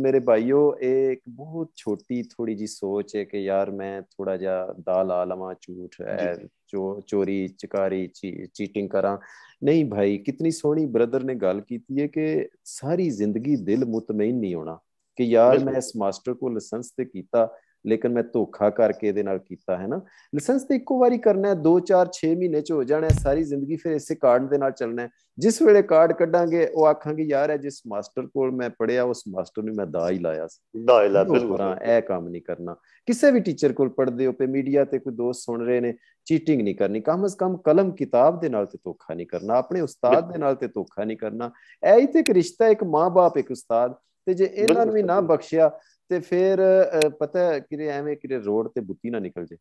ਮੇਰੇ ਭਾਈਓ ਇਹ ਇੱਕ ਬਹੁਤ ਛੋਟੀ ਥੋੜੀ ਜੀ ਸੋਚ ਹੈ ਕਿ ਯਾਰ ਮੈਂ ਥੋੜਾ ਜਿਹਾ ਦਾਲ ਆ ਲਵਾਂ ਝੂਠ ਜੋ ਚੋਰੀ ਚਕਾਰੀ ਚੀਟਿੰਗ ਕਰਾਂ ਨਹੀਂ ਭਾਈ ਕਿਤਨੀ ਸੋਹਣੀ ਬ੍ਰਦਰ ਨੇ ਗੱਲ ਕੀਤੀ ਹੈ ਕਿ ਸਾਰੀ ਜ਼ਿੰਦਗੀ ਦਿਲ ਮੁਤਮੈਨ ਨਹੀਂ ਹੋਣਾ ਕਿ ਯਾਰ ਮੈਂ ਇਸ ਮਾਸਟਰ ਕੋ ਲਾਇਸੈਂਸ ਤੇ ਕੀਤਾ ਲੇਕਿਨ ਮੈਂ ਧੋਖਾ ਕਰਕੇ ਇਹਦੇ ਨਾਲ ਕੀਤਾ ਹੈ ਨਾ ਲਾਇਸੈਂਸ ਤੇ ਇੱਕੋ ਵਾਰੀ ਕਰਨਾ ਹੈ 2 4 6 ਮਹੀਨੇ ਚ ਹੋ ਜਾਣਾ ਹੈ ਸਾਰੀ ਜ਼ਿੰਦਗੀ ਫਿਰ ਇਸੇ ਕਾਰਡ ਦੇ ਨਾਲ ਚੱਲਣਾ ਹੈ ਜਿਸ ਵੇਲੇ ਕਾਰਡ ਕੱਢਾਂਗੇ ਉਹ ਆਖਾਂਗੇ ਯਾਰ ਹੈ ਜਿਸ ਮਾਸਟਰ ਕੋਲ ਮੈਂ ਪੜਿਆ ਉਸ ਮਾਸਟਰ ਨੂੰ ਮੈਂ ਦਾ ਹੀ ਲਾਇਆ ਸੀ ਦਾ ਹੀ ਲਾ ਬਿਲਕੁਲ ਇਹ ਕੰਮ ਨਹੀਂ ਕਰਨਾ ਕਿਸੇ ਵੀ ਟੀਚਰ ਕੋਲ ਪੜਦੇ ਹੋ ਪੇ ਮੀਡੀਆ ਤੇ ਕੋਈ ਦੋਸਤ ਸੁਣ ਰਹੇ ਨੇ ਚੀਟਿੰਗ ਨਹੀਂ ਕਰਨੀ ਕਮ ਅਸ ਕਮ ਕਲਮ ਕਿਤਾਬ ਦੇ ਨਾਲ ਤੇ ਧੋਖਾ ਨਹੀਂ ਕਰਨਾ ਆਪਣੇ ਉਸਤਾਦ ਦੇ ਨਾਲ ਤੇ ਧੋਖਾ ਨਹੀਂ ਕਰਨਾ ਇਹ ਹੀ ਤੇ ਇੱਕ ਰਿਸ਼ਤਾ ਇੱਕ ਮਾਪੇ ਇੱਕ ਉਸਤਾਦ ਤੇ ਜੇ ਇਹਨਾਂ ਨੂੰ ਵੀ ਨਾ ਬਖਸ਼ਿਆ ਤੇ ਫਿਰ ਪਤਾ ਕਿਰੇ ਐਵੇਂ ਕਿਰੇ ਰੋਡ ਤੇ ਬੁੱਤੀ ਨਾ ਨਿਕਲ ਜੇ